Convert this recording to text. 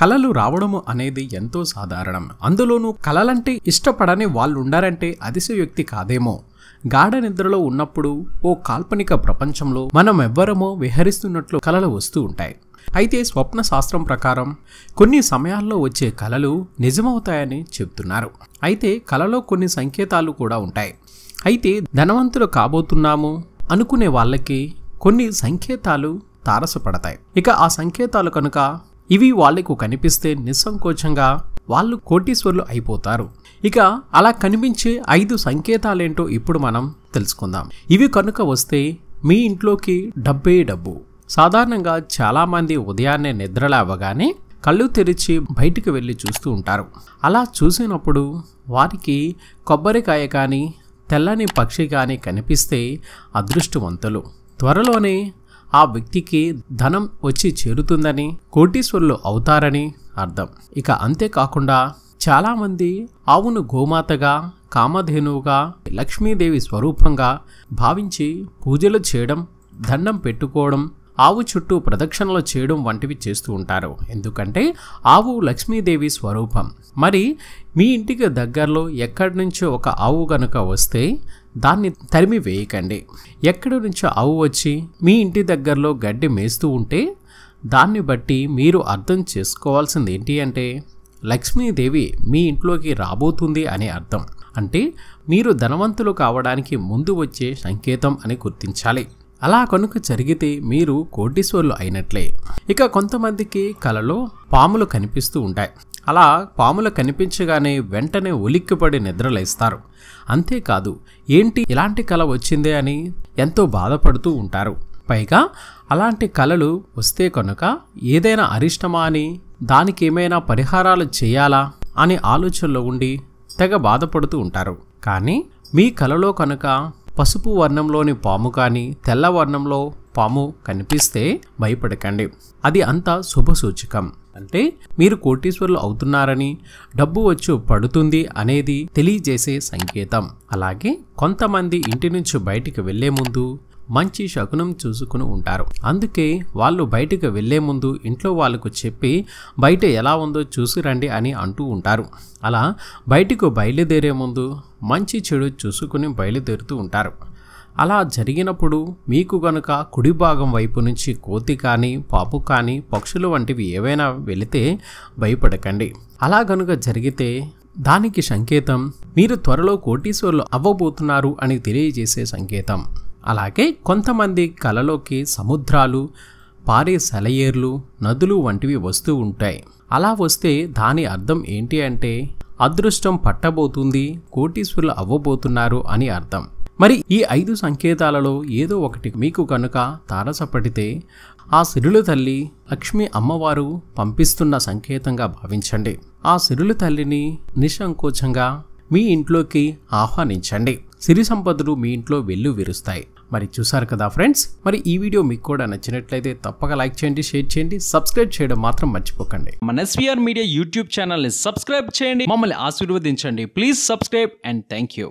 కళలు రావడము అనేది ఎంతో సాధారణం అందులోనూ కళలంటే ఇష్టపడని వాళ్ళు ఉండారంటే అతిశయోక్తి కాదేమో గాఢ నిద్రలో ఉన్నప్పుడు ఓ కాల్పనిక ప్రపంచంలో మనం ఎవ్వరమో విహరిస్తున్నట్లు కళలు వస్తూ ఉంటాయి అయితే స్వప్న శాస్త్రం ప్రకారం కొన్ని సమయాల్లో వచ్చే కళలు నిజమవుతాయని చెబుతున్నారు అయితే కలలో కొన్ని సంకేతాలు కూడా ఉంటాయి అయితే ధనవంతులు కాబోతున్నాము అనుకునే వాళ్ళకి కొన్ని సంకేతాలు తారసపడతాయి ఇక ఆ సంకేతాలు కనుక ఇవి వాళ్లకు కనిపిస్తే నిస్సంకోచంగా వాళ్ళు కోటీశ్వర్లు అయిపోతారు ఇక అలా కనిపించే ఐదు సంకేతాలేంటో ఇప్పుడు మనం తెలుసుకుందాం ఇవి కనుక వస్తే మీ ఇంట్లోకి డబ్బే డబ్బు సాధారణంగా చాలామంది ఉదయాన్నే నిద్రలేవగానే కళ్ళు తెరిచి బయటికి వెళ్ళి చూస్తూ ఉంటారు అలా చూసినప్పుడు వారికి కొబ్బరికాయ కానీ తెల్లని పక్షి కానీ కనిపిస్తే అదృష్టవంతులు త్వరలోనే ఆ వ్యక్తికి ధనం వచ్చి చేరుతుందని కోటీశ్వరులు అవుతారని అర్థం ఇక అంతేకాకుండా చాలామంది ఆవును గోమాతగా కామధేనువుగా లక్ష్మీదేవి స్వరూపంగా భావించి పూజలు చేయడం దండం పెట్టుకోవడం ఆవు చుట్టూ ప్రదక్షిణలు చేయడం వంటివి చేస్తూ ఉంటారు ఎందుకంటే ఆవు లక్ష్మీదేవి స్వరూపం మరి మీ ఇంటికి దగ్గరలో ఎక్కడి నుంచో ఒక ఆవు గనుక వస్తే దాన్ని తరిమి వేయకండి ఎక్కడి నుంచో ఆవు వచ్చి మీ ఇంటి దగ్గరలో గడ్డి మేస్తూ ఉంటే దాన్ని బట్టి మీరు అర్థం చేసుకోవాల్సింది ఏంటి అంటే లక్ష్మీదేవి మీ ఇంట్లోకి రాబోతుంది అనే అర్థం అంటే మీరు ధనవంతులు కావడానికి ముందు వచ్చే సంకేతం అని గుర్తించాలి అలా కనుక జరిగితే మీరు కోటీశ్వర్లు అయినట్లే ఇక కొంతమందికి కలలో పాములు కనిపిస్తూ ఉంటాయి అలా పాములు కనిపించగానే వెంటనే ఉలిక్కిపడి నిద్రలేస్తారు అంతేకాదు ఏంటి ఇలాంటి కళ వచ్చిందే అని ఎంతో బాధపడుతూ ఉంటారు పైగా అలాంటి కళలు వస్తే కనుక ఏదైనా అరిష్టమా అని దానికి ఏమైనా పరిహారాలు చేయాలా అనే ఆలోచనలో ఉండి తెగ బాధపడుతూ ఉంటారు కానీ మీ కళలో కనుక పసుపు వర్ణంలోని పాము కానీ తెల్ల వర్ణంలో పాము కనిపిస్తే భయపడకండి అది శుభ సూచకం అంటే మీరు కోటీశ్వరులు అవుతున్నారని డబ్బు వచ్చి పడుతుంది అనేది తెలియజేసే సంకేతం అలాగే కొంతమంది ఇంటి నుంచి బయటికి వెళ్లే ముందు మంచి శకునం చూసుకుని ఉంటారు అందుకే వాళ్ళు బయటకు వెళ్లే ముందు ఇంట్లో వాళ్ళకు చెప్పి బయట ఎలా ఉందో చూసి రండి అని అంటూ ఉంటారు అలా బయటకు బయలుదేరే ముందు మంచి చెడు చూసుకుని బయలుదేరుతూ ఉంటారు అలా జరిగినప్పుడు మీకు గనుక కుడి భాగం వైపు నుంచి కోతి కానీ పాపు కానీ పక్షులు వంటివి ఏవైనా వెళితే భయపడకండి అలా గనుక జరిగితే దానికి సంకేతం మీరు త్వరలో కోటీశ్వరులు అవ్వబోతున్నారు అని తెలియజేసే సంకేతం అలాగే కొంతమంది కలలోకి సముద్రాలు పారే సెలయేర్లు నదులు వంటివి వస్తూ ఉంటాయి అలా వస్తే దాని అర్థం ఏంటి అంటే అదృష్టం పట్టబోతుంది కోటీశ్వరులు అవ్వబోతున్నారు అని అర్థం మరి ఈ ఐదు సంకేతాలలో ఏదో ఒకటి మీకు కనుక తారసపడితే ఆ సిరులు తల్లి లక్ష్మి అమ్మవారు పంపిస్తున్న సంకేతంగా భావించండి ఆ సిరులు తల్లిని నిస్సంకోచంగా మీ ఇంట్లోకి ఆహ్వానించండి సిరి సంపదలు మీ ఇంట్లో వెల్లు విరుస్తాయి మరి చూసారు కదా ఫ్రెండ్స్ మరి ఈ వీడియో మీకు కూడా నచ్చినట్లయితే తప్పక లైక్ చేయండి షేర్ చేయండి సబ్స్క్రైబ్ చేయడం మాత్రం మర్చిపోకండి మన ఎస్వీఆర్ మీడియా యూట్యూబ్ ఛానల్ని సబ్స్క్రైబ్ చేయండి మమ్మల్ని ఆశీర్వదించండి please subscribe and thank you